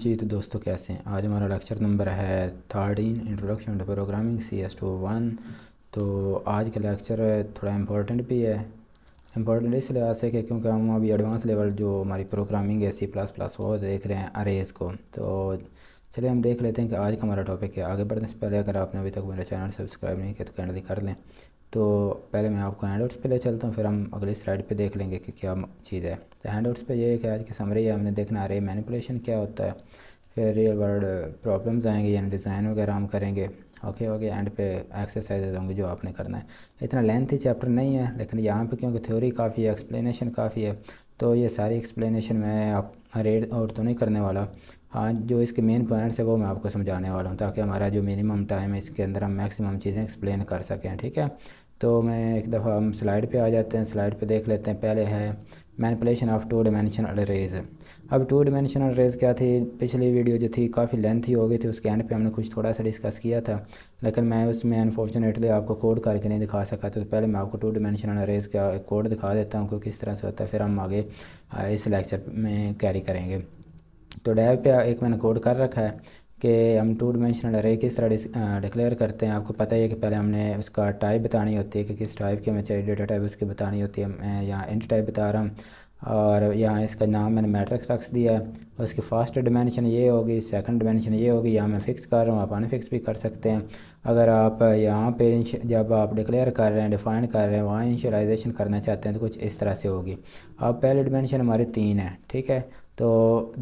जी तो दोस्तों कैसे हैं आज हमारा लेक्चर नंबर है thirteen introduction to programming C S two one तो आज का लेक्चर थोड़ा इम्पोर्टेंट भी है इम्पोर्टेंट इस लिहाज से कि क्योंकि हम अभी एडवांस लेवल जो हमारी प्रोग्रामिंग है सी प्लस प्लस वो देख रहे हैं अरेज को तो चलिए हम देख लेते हैं कि आज का हमारा टॉपिक है आगे बढ़ने से पहले अगर आपने अभी तक मेरा चैनल सब्सक्राइब नहीं किया तो कैंडली कर लें तो पहले मैं आपको हैंड आउट्स पे ले चलता हूँ फिर हम अगली स्लाइड पे देख लेंगे कि क्या चीज़ है तो हैंड आउट्स पर यह है कि आज की समरी है हमने देखना आ रही है मैनिपुलेशन क्या होता है फिर रियल वर्ल्ड प्रॉब्लम्स आएंगे यानी डिज़ाइन वगैरह हम करेंगे ओके ओके एंड पे एक्सरसाइजेज होंगी जो आपने करना है इतना लेंथी चैप्टर नहीं है लेकिन यहाँ पर क्योंकि थ्योरी काफ़ी है एक्सप्लेनेशन काफ़ी है तो ये सारी एक्सप्लेनेशन मैं आप रेड और तो नहीं करने वाला हाँ जो इसके मेन पॉइंट्स है वो मैं आपको समझाने वाला हूँ ताकि हमारा जो मिनिमम टाइम है इसके अंदर हम मैक्सिमम चीज़ें एक्सप्लेन कर सकें ठीक है तो मैं एक दफ़ा हम स्लाइड पे आ जाते हैं स्लाइड पे देख लेते हैं पहले है manipulation of two dimensional arrays अब टू डिमेंशनल रेज क्या थी पिछली वीडियो जो थी काफ़ी लेंथी हो गई थी उसके एंड पे हमने कुछ थोड़ा सा डिस्कस किया था लेकिन मैं उसमें अनफॉर्चुनेटली आपको कोड करके नहीं दिखा सका तो पहले मैं आपको टू डिमेंशनल रेज का कोड दिखा देता हूँ कि किस तरह से होता है फिर हम आगे इस लेक्चर में कैरी करेंगे तो डैव पे एक मैंने कोड कर रखा है कि हम टू डिमेंशनल अरे किस तरह डिक्लेयर करते हैं आपको पता ही है कि पहले हमने उसका टाइप बतानी होती है कि किस टाइप की हमें चाहिए डेटा टाइप उसकी बतानी होती है मैं यहाँ इंट टाइप बता रहा हूँ और यहाँ इसका नाम मैंने मैट्रिक्स रख दिया है उसकी फर्स्ट डिमेंशन ये होगी सेकंड डिमेंशन ये होगी यहाँ मैं फ़िक्स कर रहा हूँ आप अनफिक्स भी कर सकते हैं अगर आप यहाँ पे जब आप डिक्लेयर कर रहे हैं डिफ़ाइन कर रहे हैं वहाँ इंशलाइजेशन करना चाहते हैं तो कुछ इस तरह से होगी अब पहले डिमेंशन हमारी तीन है ठीक है तो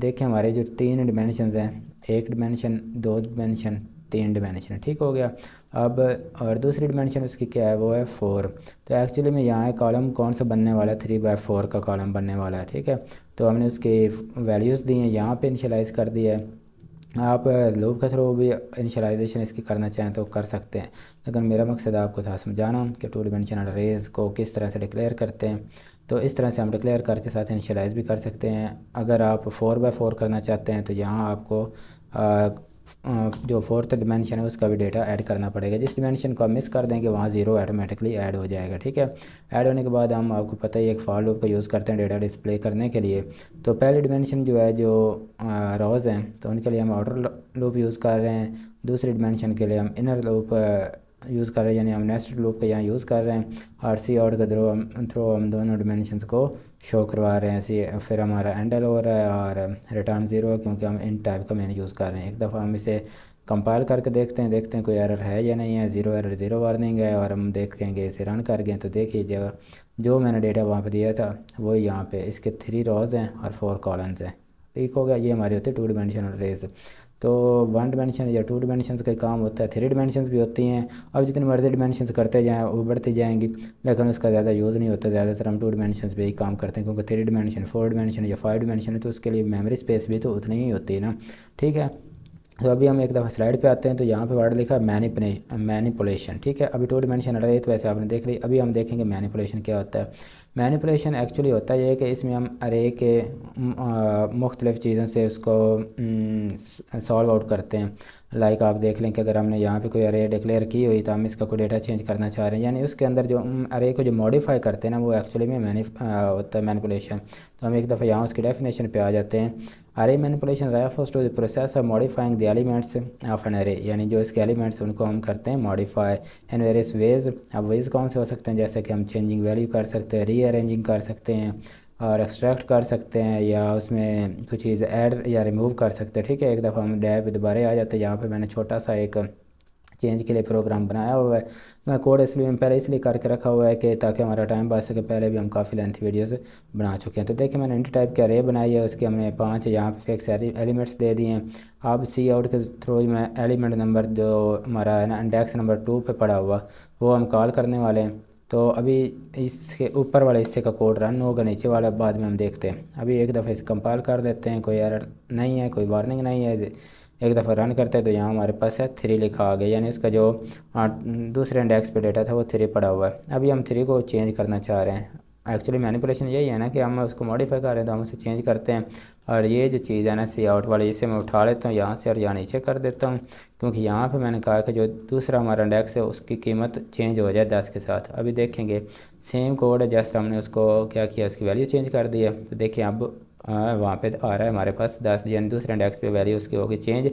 देखें हमारे जो तीन डिमेंशन हैं एक डिमेंशन दो डिमेंशन तीन डिमेंशन ठीक हो गया अब और दूसरी डिमेंशन उसकी क्या है वो है फोर तो एक्चुअली में यहाँ कॉलम कौन सा बनने वाला है थ्री बाई फोर का कॉलम बनने वाला है ठीक है तो हमने उसके वैल्यूज़ दी हैं यहाँ पे इनिशलाइज कर दिया है आप लोग के थ्रू भी इनिशलाइजेशन इसकी करना चाहें तो कर सकते हैं लेकिन मेरा मकसद आपको था समझाना कि टू डिमेंशन रेज को किस तरह से डिक्लेयर करते हैं तो इस तरह से हम डिक्लेयर करके साथ इनिशलाइज भी कर सकते हैं अगर आप फ़ोर बाई फोर करना चाहते हैं तो यहाँ आपको आ, जो फोर्थ डिमेंशन है उसका भी डेटा ऐड करना पड़ेगा जिस डिमेंशन को आप मिस कर देंगे वहाँ जीरो ऑटोमेटिकली ऐड हो जाएगा ठीक है ऐड होने के बाद हम आपको पता ही एक फॉर लूप का यूज़ करते हैं डेटा डिस्प्ले करने के लिए तो पहले डिमेंशन जो है जो रोज़ हैं तो उनके लिए हम आउटर लूप यूज़ कर रहे हैं दूसरी डिमेंशन के लिए हम इनर लूप यूज़ कर रहे हैं यानी हम नेक्स्ट लूप का यहाँ यूज़ कर रहे हैं आर सी आउट के थ्रो थ्रो हम दोनों डिमेंशन को शो करवा रहे हैं ऐसे फिर हमारा एंडल हो रहा है और रिटर्न ज़ीरो क्योंकि हम इन टाइप का मैंने यूज़ कर रहे हैं एक दफ़ा हम इसे कंपाइल करके देखते हैं देखते हैं कोई एरर है या नहीं है ज़ीरो एरर ज़ीरो वार्निंग है और हम देखेंगे इसे रन कर गए तो देख लीजिएगा जो मैंने डेटा वहाँ पर दिया था वही यहाँ पर इसके थ्री रॉज हैं और फोर कॉलन्स हैं ठीक हो गया ये हमारी होती है टू डिमेंशनल रेज तो वन डिमेंशन या टू डिमेंशन का काम होता है थ्री डिमेंशन भी होती हैं अब जितनी मर्जी डिमेंशन करते जाएँ वो बढ़ती जाएंगी लेकिन उसका ज़्यादा यूज़ नहीं होता ज़्यादातर हम टू डिमेंशन पर ही काम करते हैं क्योंकि थ्री डिमेंशन फोर डिमेंशन या फाइव डिमेंशन है तो उसके लिए मेमरी स्पेस भी तो उतनी ही होती है ना ठीक है तो अभी हम एक दफ़ा स्लाइड पे आते हैं तो यहाँ पे वर्ड लिखा मैनिपुलेशन मैनिपुलेशन ठीक है अभी टू डिमेंशन रही है तो वैसे आपने देख ली अभी हम देखेंगे मैनिपुलेशन क्या होता है मैनिपुलेशन एक्चुअली होता यह है कि इसमें हम अरे के मुख्तलिफ़ चीज़ों से उसको सॉल्व आउट करते हैं लाइक आप देख लें कि अगर हमने यहाँ पे कोई अरे डिक्लेयर की हुई तो हम इसका कोई डेटा चेंज करना चाह रहे हैं यानी उसके अंदर जो अरे को जो मॉडिफाई करते हैं ना वो एक्चुअली में मैनि होता है मैनिपुलेशन तो हम एक दफ़ा यहाँ उसकी डेफिनेशन पर आ जाते हैं array manipulation refers to the process of modifying the elements of an array यानी जो इसके एलिमेंट्स उनको हम करते हैं मॉडिफाई इन वेरियस वेज अब वेज कौन से हो सकते हैं जैसे कि हम चेंजिंग वैल्यू कर सकते हैं री रीअरेंजिंग कर सकते हैं और एक्सट्रैक्ट कर सकते हैं या उसमें कुछ चीज़ ऐड या रिमूव कर सकते हैं ठीक है एक दफ़ा हम डैप पे दोबारा आ जाते हैं यहाँ पे मैंने छोटा सा एक चेंज के लिए प्रोग्राम बनाया हुआ है मैं कोड इसलिए पहले इसलिए करके रखा हुआ है कि ताकि हमारा टाइम बच सके पहले भी हम काफ़ी लेंथी वीडियोस बना चुके हैं तो देखिए मैंने इंटर टाइप के अरे बनाई है उसके हमने पाँच यहाँ पे फिक्स एलिमेंट्स दे दिए हैं अब सी आउट के थ्रू मैं एलिमेंट नंबर जो हमारा है ना इंडेक्स नंबर टू पर पड़ा हुआ वो हम कॉल करने वाले हैं तो अभी इसके ऊपर वाले हिस्से का कोड रन होगा नीचे वाला बाद में हम देखते हैं अभी एक दफ़ा इसे कंपाइल कर देते हैं कोई एरर नहीं है कोई वार्निंग नहीं है एक दफ़ा रन करते हैं तो यहाँ हमारे पास है थ्री लिखा आ गया यानी उसका जो दूसरे इंडेक्स पे डेटा था वो थ्री पड़ा हुआ है अभी हम थ्री को चेंज करना चाह रहे हैं एक्चुअली मैनिपुलेशन यही है ना कि हम उसको मॉडिफाई कर रहे हैं तो हम उसे चेंज करते हैं और ये जो चीज़ है ना सी आउट वाली इसे मैं उठा लेता हूँ यहाँ से और यहाँ नीचे कर देता हूँ क्योंकि यहाँ पे मैंने कहा कि जो दूसरा हमारा इंडेक्स है उसकी कीमत चेंज हो जाए दस के साथ अभी देखेंगे सेम कोड है जस्ट हमने उसको क्या किया उसकी वैल्यू चेंज कर दी है तो देखिए अब हाँ, वहाँ पे आ रहा है हमारे पास दस यानी दूसरे इंडेक्स पे वैल्यू उसकी होगी चेंज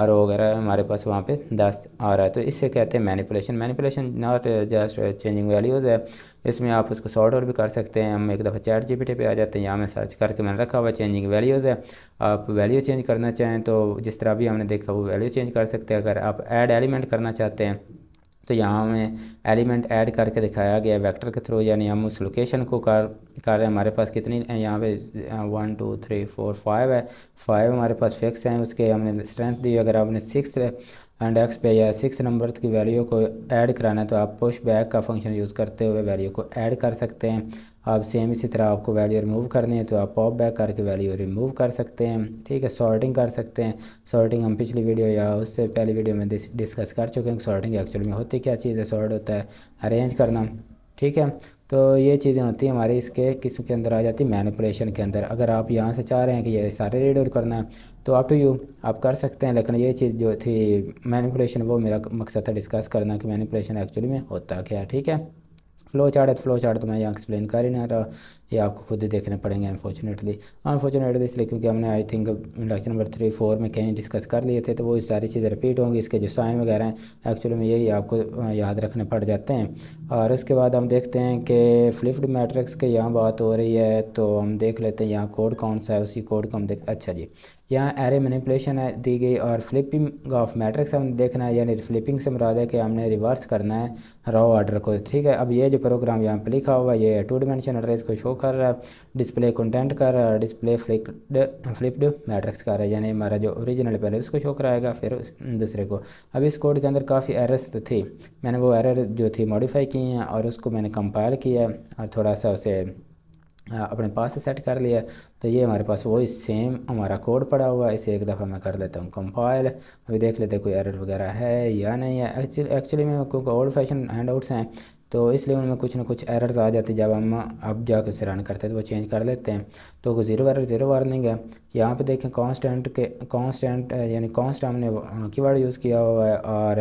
और वगैरह हमारे पास वहाँ पे दस आ रहा है तो इससे कहते हैं manipulation manipulation not just changing values है इसमें आप उसको सॉर्ट आउट भी कर सकते हैं हम एक दफ़ा चैट जी पे आ जाते हैं यहाँ मैं सर्च करके मैंने रखा हुआ चेंजिंग वैल्यूज़ है आप वैल्यू चेंज करना चाहें तो जिस तरह भी हमने देखा वो वैल्यू चेंज कर सकते हैं अगर आप एड एलिमेंट करना चाहते हैं तो यहाँ हमें एलिमेंट ऐड करके दिखाया गया वेक्टर के थ्रू यानी हम उस लोकेशन को कर कर रहे हैं हमारे पास कितनी यहाँ पे one two three four five है फाइव हमारे पास फिक्स हैं उसके हमने स्ट्रेंथ दी अगर आपने सिक्स एंड एक्स पे या सिक्स नंबर की वैल्यू को ऐड कराना है तो आप पुश बैक का फंक्शन यूज़ करते हुए वैल्यू को ऐड कर सकते हैं आप सेम इसी तरह आपको वैल्यू रिमूव करनी है तो आप पॉप बैक करके वैल्यू रिमूव कर सकते हैं ठीक है सॉर्टिंग कर सकते हैं सॉर्टिंग हम पिछली वीडियो या उससे पहली वीडियो में डिस्कस कर चुके हैं सॉर्टिंग एक्चुअल में होती क्या चीज़ है सॉर्ट होता है अरेंज करना ठीक है तो ये चीज़ें होती हैं हमारे इसके किस्म के अंदर आ जाती है मैनिपुलेशन के अंदर अगर आप यहाँ से चाह रहे हैं कि ये सारे रेड आउट करना है तो आप टू यू आप कर सकते हैं लेकिन ये चीज़ जो थी मैनिपुलेशन वो मेरा मकसद था डिस्कस करना कि मैनिपुलेशन एक्चुअली में होता क्या ठीक है फ्लो चार्ट है तो फ्लो चार्ट तो मैं यहाँ एक्सप्लेन कर ही नहीं रहा ये आपको खुद ही देखने पड़ेंगे अनफॉर्चुनेटली अनफॉर्चुनेटली इसलिए क्योंकि हमने I think lecture number three four में कहीं डिस्कस कर लिए थे तो वो सारी चीज़ें रिपीट होंगी इसके जो साइन वगैरह हैं एक्चुअली में यही आपको याद रखने पड़ जाते हैं और उसके बाद हम देखते हैं कि फ्लिप्ड मैट्रिक्स के यहाँ बात हो रही है तो हम देख लेते हैं यहाँ कोड कौन सा है उसी कोड को हम देख अच्छा जी यहाँ एरे मैनिपुलेशन है दी गई और फ्लिपिंग ऑफ मैट्रिक्स हम देखना है यानी फ्लिपिंग से मुराद है कि हमने रिवर्स करना है रॉ ऑर्डर को ठीक है अब ये जो प्रोग्राम यहाँ पर लिखा हुआ है ये टू डिमेंशन एड्रेस को शो कर डिस्प्ले कंटेंट कर डिस्प्ले फ्लिप्ड फ्लिप्ड मैट्रिक्स कर यानी हमारा जो ओरिजिनल पहले उसको शो कराएगा फिर दूसरे को अब इस कोड के अंदर काफ़ी एरर्स तो थे थी मैंने वो एरर जो थी मॉडिफाई की हैं और उसको मैंने कंपाइल किया और थोड़ा सा उसे अपने पास से सेट कर लिया तो ये हमारे पास वही सेम हमारा कोड पड़ा हुआ है इसे एक दफ़ा मैं कर लेता हूँ कंपाइल अभी देख लेते कोई एरर वगैरह है या नहीं है एक्चुअली में क्योंकि ओल्ड फैशन हैंड आउट्स हैं तो इसलिए उनमें कुछ ना कुछ एरर्स आ जाते जब हम अब जाके उसे रन करते हैं तो वो चेंज कर लेते हैं तो जीरो एरर जीरो वार्निंग है यहाँ पे देखें कांस्टेंट के कांस्टेंट यानी कांस्ट हमने की वर्ड यूज़ किया हुआ है और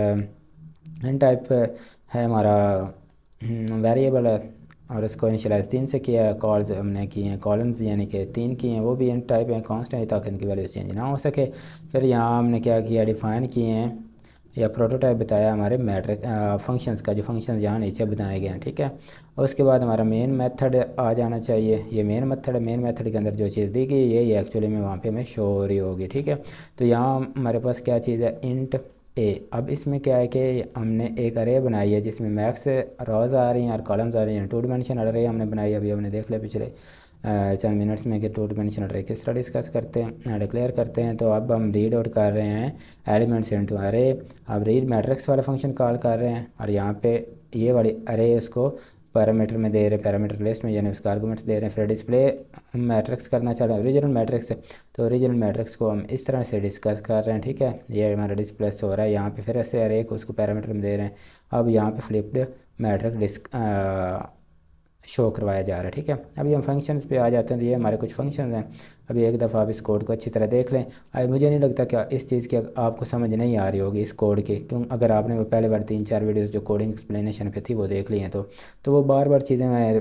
इन टाइप है हमारा वेरिएबल हम्म, है और इसको इनिशलाइज तीन से किया है कॉल्स हमने किए हैं कॉलम्स यानी कि तीन किए हैं वो भी इन टाइप हैं कॉन्स्टेंट ताकि इनकी वैल्यू चेंज ना हो सके फिर यहाँ हमने क्या किया डिफाइन किए हैं या प्रोटोटाइप बताया हमारे मैट्रिक फंक्शंस का जो फंक्शन यहाँ नीचे बनाए गए हैं ठीक है और उसके बाद हमारा मेन मेथड आ जाना चाहिए ये मेन मेथड मेन मेथड के अंदर जो चीज़ दी गई ये ये एक्चुअली में वहाँ पे हमें शो हो रही होगी ठीक है तो यहाँ हमारे पास क्या चीज़ है इंट ए अब इसमें क्या है कि हमने एक अरे बनाई है जिसमें मैक्स रोज़ आ रही हैं और कॉलम्स आ रही हैं टू डिमेंशन अरे हमने बनाई अभी हमने देख लिया पिछले चंद मिनट्स में कि टू डिमेंशनल अरे किस तरह डिस्कस करते हैं डिक्लेयर हाँ, करते हैं तो अब हम रीड आउट कर रहे हैं एलिमेंट्स इंटू अरे अब रीड मैट्रिक्स वाला फंक्शन कॉल कर रहे हैं और यहाँ पे ये वाली अरे उसको पैरामीटर में दे रहे हैं पैरामीटर लिस्ट में यानी उसका आर्गूमेंट्स दे रहे हैं फिर डिस्प्ले मैट्रिक्स करना चाह रहे हैं ओरिजिनल मैट्रिक्स तो ओरिजिनल मैट्रिक्स को हम इस तरह से डिस्कस कर रहे हैं ठीक है ये हमारा डिस्प्लेस हो रहा है यहाँ पे फिर ऐसे अरे को उसको पैरामीटर में दे रहे हैं अब यहाँ पे फ्लिप्ड मैट्रिक डिस्क शो करवाया जा रहा है ठीक है अभी हम फंक्शंस पे आ जाते हैं तो ये हमारे कुछ फंक्शन हैं अभी एक दफ़ा आप इस कोड को अच्छी तरह देख लें अभी मुझे नहीं लगता कि इस चीज़ की आपको समझ नहीं आ रही होगी इस कोड की क्यों अगर आपने वो पहले बार तीन चार वीडियोस जो कोडिंग एक्सप्लेनेशन पे थी वो देख ली हैं तो तो वो बार बार चीज़ें मैं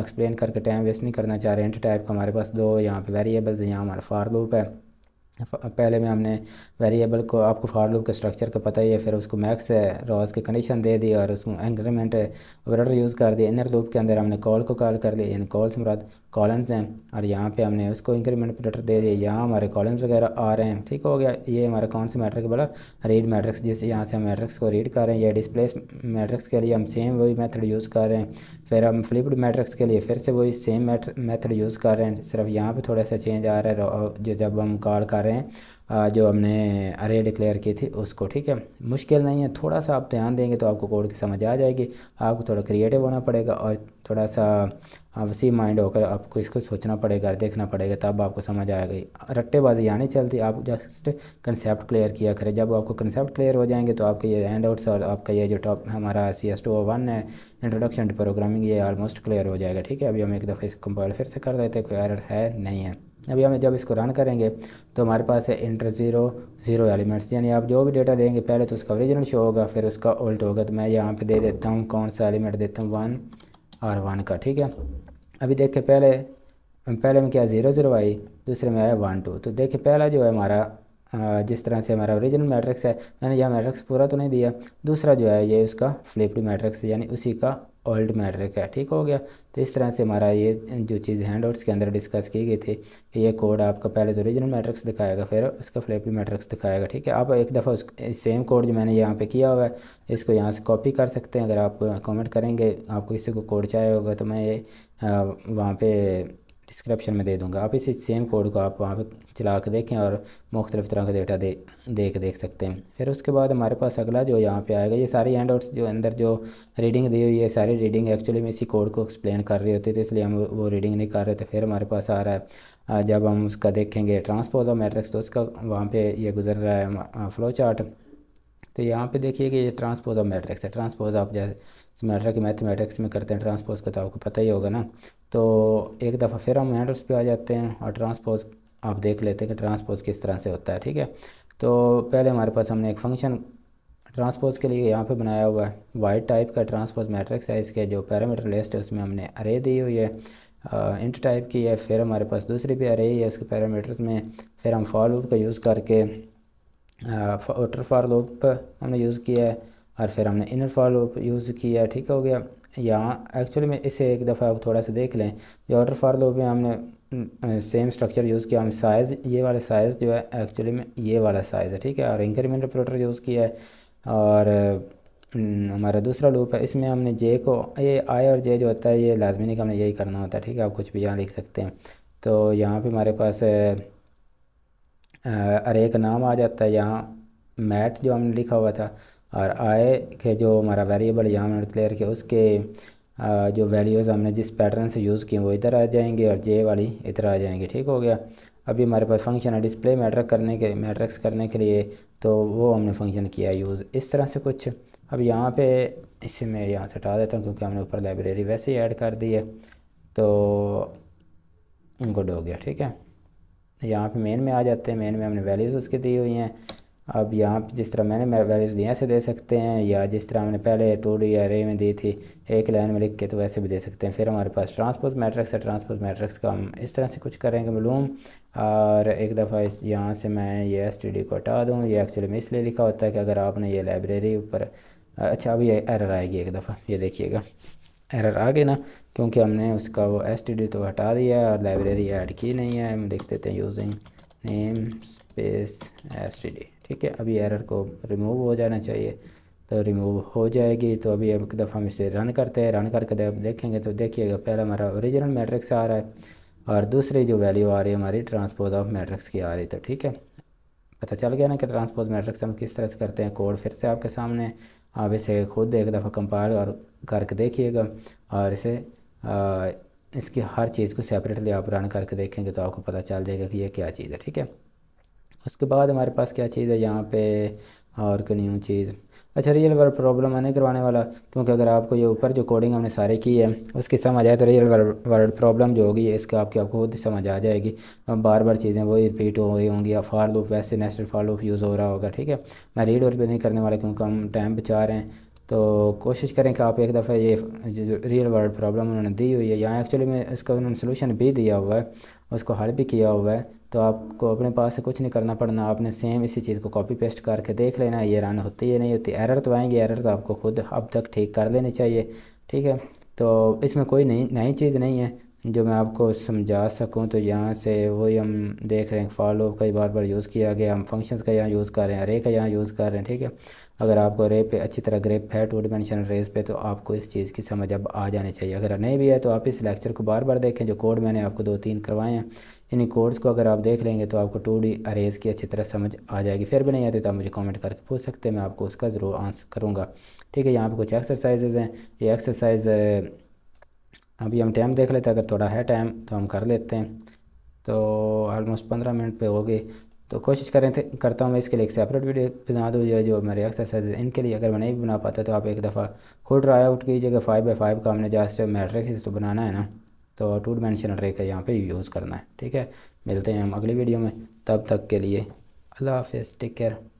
एक्सप्लेन करके टाइम वेस्ट नहीं करना चाह रहे इंट टाइप का हमारे पास दो यहाँ पर वेरिएबल्स हैं यहाँ हमारा फार लूप है पहले में हमने वेरिएबल को आपको फॉर लूप के स्ट्रक्चर का पता ही है फिर उसको मैक्स रॉज की कंडीशन दे दी और उसको इंक्रीमेंट ऑपरेटर यूज़ कर दिया इनर लूप के अंदर हमने कॉल को कॉल कर लिया इन कॉल्स मुराद कॉलम्स हैं और यहाँ पे हमने उसको इंक्रीमेंट ऑपरेटर दे दिया यहाँ हमारे कॉलम्स वगैरह आ रहे हैं ठीक हो गया ये हमारा कौन से मैट्रिक बोला रीड मैट्रिक्स जिस यहाँ से हम मैट्रिक्स को रीड कर रहे हैं या डिस्प्लेस मैट्रिक्स के लिए हम सेम वही मैथड यूज़ कर रहे हैं फिर हम फ्लिप्ड मैट्रिक्स के लिए फिर से वही सेम मेथड यूज़ कर रहे हैं सिर्फ यहाँ पे थोड़ा सा चेंज आ रहा है जो जब हम कॉल कर रहे हैं जो हमने अरे डिक्लेयर की थी उसको ठीक है मुश्किल नहीं है थोड़ा सा आप ध्यान देंगे तो आपको कोड की समझ आ जाएगी आपको थोड़ा क्रिएटिव होना पड़ेगा और थोड़ा सा आपसी माइंड होकर आपको इसको सोचना पड़ेगा देखना पड़ेगा तब आपको समझ आएगा रट्टेबाजी यहाँ नहीं चलती आप जस्ट कंसेप्ट क्लियर किया करें जब आपको कंसेप्ट क्लियर हो जाएंगे तो आपके ये हैंड आउट्स और आपका ये जो टॉप हमारा सी एस टू वन है इंट्रोडक्शन टू प्रोग्रामिंग ये ऑलमोस्ट क्लियर हो जाएगा ठीक है अभी हम एक दफ़ा इसको कंपाइल फिर से कर देते हैं कोई एरर है नहीं है अभी हम जब इसको रन करेंगे तो हमारे पास है इंटर ज़ीरो ज़ीरो एलिमेंट्स यानी आप जो भी डेटा देंगे पहले तो उसका ओरिजिनल शो होगा फिर उसका उल्ट होगा तो मैं यहाँ पे दे देता हूँ कौन सा एलिमेंट देता हूँ वन आर वन का ठीक है अभी देखे पहले पहले में क्या ज़ीरो ज़ीरो आई दूसरे में आया वन टू तो देखे पहला जो है हमारा जिस तरह से हमारा ओरिजिनल मैट्रिक्स है मैंने यह मैट्रिक्स पूरा तो नहीं दिया दूसरा जो है ये उसका फ्लिप्ड मैट्रिक्स यानी उसी का ओल्ड मैटर का ठीक हो गया तो इस तरह से हमारा ये जो चीज़ हैंड आउट्स के अंदर डिस्कस की गई थी कि ये कोड आपका पहले तो ओरिजिनल मैट्रिक्स दिखाएगा फिर उसका फ्लैपी मैट्रिक्स दिखाएगा ठीक है आप एक दफ़ा उस सेम कोड जो मैंने यहाँ पे किया हुआ है इसको यहाँ से कॉपी कर सकते हैं अगर आप कमेंट करेंगे आपको किसी को कोड चाहिए होगा तो मैं ये वहाँ पर डिस्क्रिप्शन में दे दूँगा आप इसी सेम कोड को आप वहाँ पर चला के देखें और मुख्तलिफ तरह का डेटा दे देख देख सकते हैं फिर उसके बाद हमारे पास अगला जो यहाँ पे आएगा ये सारी एंड आउट्स जो अंदर जो रीडिंग दी हुई है सारी रीडिंग एक्चुअली में इसी कोड को एक्सप्लेन कर रही होती थी इसलिए हम वो रीडिंग नहीं कर रहे थे फिर हमारे पास आ रहा है जब हम उसका देखेंगे ट्रांसपोज ऑफ मैट्रिक्स तो उसका वहाँ पर ये गुजर रहा है फ्लो चार्ट तो यहाँ पे देखिए कि ये ट्रांसपोज ऑफ मैट्रिक्स है ट्रांसपोज आप जैसे मैट्रिक मैथमेटिक्स में करते हैं ट्रांसपोज का तो आपको पता ही होगा ना तो एक दफ़ा फिर हम हैंडल्स पे आ जाते हैं और ट्रांसपोज आप देख लेते हैं कि ट्रांसपोज किस तरह से होता है ठीक है तो पहले हमारे पास हमने एक फंक्शन ट्रांसपोज के लिए यहाँ पे बनाया हुआ है वाइट टाइप का ट्रांसपोज मैट्रिक्स है इसके जो पैरामीटर लिस्ट है उसमें हमने अरे दी हुई है इंट टाइप की है फिर हमारे पास दूसरी भी अरे है उसके पैरामीटर्स में फिर हम फॉर लूप का यूज़ करके वाटर फॉर लूप हमने यूज़ किया है और फिर हमने इनर फॉर लूप यूज़ किया ठीक हो गया यहाँ एक्चुअली में इसे एक दफ़ा आप थोड़ा सा देख लें जो आउटर फॉर लूप में हमने सेम स्ट्रक्चर यूज़ किया हम साइज़ ये वाला साइज़ जो है एक्चुअली में ये वाला साइज़ है ठीक है और इंक्रीमेंट ऑपरेटर यूज़ किया है और हमारा दूसरा लूप है इसमें हमने जे को ये आई और जे जो होता है ये लाजमी नहीं हमने यही करना होता है ठीक है आप कुछ भी यहाँ लिख सकते हैं तो यहाँ पे हमारे पास अरे का नाम आ जाता है यहाँ मैट जो हमने लिखा हुआ था और आए के जो हमारा वेरिएबल यहाँ हमने डिक्लेयर किया उसके जो वैल्यूज़ हमने जिस पैटर्न से यूज़ किए वो इधर आ जाएंगे और जे वाली इधर आ जाएंगे ठीक हो गया अभी हमारे पास फंक्शन है डिस्प्ले मैट्रिक करने के मैट्रिक्स करने के लिए तो वो हमने फंक्शन किया यूज़ इस तरह से कुछ अब यहाँ पे इसे मैं यहाँ से हटा देता हूँ क्योंकि हमने ऊपर लाइब्रेरी वैसे ही ऐड कर दी है तो गुड हो गया ठीक है यहाँ पे मेन में आ जाते हैं मेन में हमने वैल्यूज़ उसकी दी हुई हैं अब यहाँ जिस तरह मैंने वैल्यूज़ यहाँ से दे सकते हैं या जिस तरह हमने पहले टू डी एरे में दी थी एक लाइन में लिख के तो वैसे भी दे सकते हैं फिर हमारे पास ट्रांसपोज मैट्रिक्स है ट्रांसपोज मैट्रिक्स का हम इस तरह से कुछ करेंगे मलूम और एक दफ़ा इस यहाँ से मैं ये एस को हटा दूँ ये एक्चुअली में इसलिए लिखा होता है कि अगर आपने ये लाइब्रेरी ऊपर अच्छा अभी एरर आएगी एक दफ़ा ये देखिएगा एरर आ गया ना क्योंकि हमने उसका वो एस तो हटा दिया है और लाइब्रेरी ऐड की नहीं है हम देख देते हैं using namespace s t d ठीक है अभी एरर को रिमूव हो जाना चाहिए तो रिमूव हो जाएगी तो अभी एक दफ़ा हम इसे रन करते हैं रन करके जब देखेंगे तो देखिएगा पहला हमारा ओरिजिनल मैट्रिक्स आ रहा है और दूसरी जो वैल्यू आ रही है हमारी ट्रांसपोज ऑफ मैट्रिक्स की आ रही तो ठीक है पता चल गया ना कि ट्रांसपोज मैट्रिक्स हम किस तरह से करते हैं कोड फिर से आपके सामने आप इसे खुद एक दफ़ा कंपाइल और करके देखिएगा और इसे आ, इसकी हर चीज़ को सेपरेटली आप रन करके देखेंगे तो आपको पता चल जाएगा कि यह क्या चीज़ है ठीक है उसके बाद हमारे पास क्या चीज़ है यहाँ पे और कोई न्यू चीज़ अच्छा रियल वर्ल्ड प्रॉब्लम मैंने करवाने वाला क्योंकि अगर आपको ये ऊपर जो कोडिंग हमने सारे की है उसकी समझ आए तो रियल वर्ल्ड प्रॉब्लम जो होगी इसका आपकी आपको खुद समझ आ जाएगी बार बार चीज़ें वही रिपीट हो रही होंगी या फार लूप वैसे नेस्टेड फार लूप यूज़ हो रहा होगा ठीक है मैं रीड और पे नहीं करने वाला क्योंकि हम टाइम बचा रहे हैं तो कोशिश करें कि आप एक दफ़ा ये जो रियल वर्ल्ड प्रॉब्लम उन्होंने दी हुई है यहाँ एक्चुअली में इसका उन्होंने सोलूशन भी दिया हुआ है उसको हल भी किया हुआ है तो आपको अपने पास से कुछ नहीं करना पड़ना आपने सेम इसी चीज़ को कॉपी पेस्ट करके देख लेना ये रन होती है नहीं होती एरर तो आएंगे एरर तो आपको खुद अब तक ठीक कर लेनी चाहिए ठीक है तो इसमें कोई नई नई चीज़ नहीं है जो मैं आपको समझा सकूं तो यहाँ से वही हम देख रहे हैं फॉलो कई बार बार यूज़ किया गया हम फंक्शंस का यहाँ यूज़ कर रहे हैं अरे का यहाँ यूज़ कर रहे हैं ठीक है अगर आपको रे पे अच्छी तरह ग्रेप है टू डिमेंशन रेस पे तो आपको इस चीज़ की समझ अब आ जानी चाहिए अगर नहीं भी है तो आप इस लेक्चर को बार बार देखें जो कोड मैंने आपको दो तीन करवाए हैं यानी कोर्स को अगर आप देख लेंगे तो आपको टू डी अरेज की अच्छी तरह समझ आ जाएगी फिर भी नहीं आती तो आप मुझे कमेंट करके पूछ सकते हैं मैं आपको उसका ज़रूर आंसर करूँगा ठीक है यहाँ पर कुछ एक्सरसाइजेज हैं ये एक्सरसाइज अभी हम टाइम देख लेते हैं अगर थोड़ा है टाइम तो हम कर लेते हैं तो ऑलमोस्ट पंद्रह मिनट पर होगी तो कोशिश करें थे करता हूँ मैं इसके लिए एक सेपरेट वीडियो बना दूँ जो जो मेरे एक्सरसाइज इनके लिए अगर मैं नहीं बना पाता तो आप एक दफ़ा खुद ट्राई आउट कीजिएगा फाइव बाई फाइव का हमने जहाँ से मैट्रिक्स तो बनाना है ना तो टूट मैंशन डायमेंशनल का यहाँ पे यूज़ करना है ठीक है मिलते हैं हम अगली वीडियो में तब तक के लिए अल्लाह हाफ टेक केयर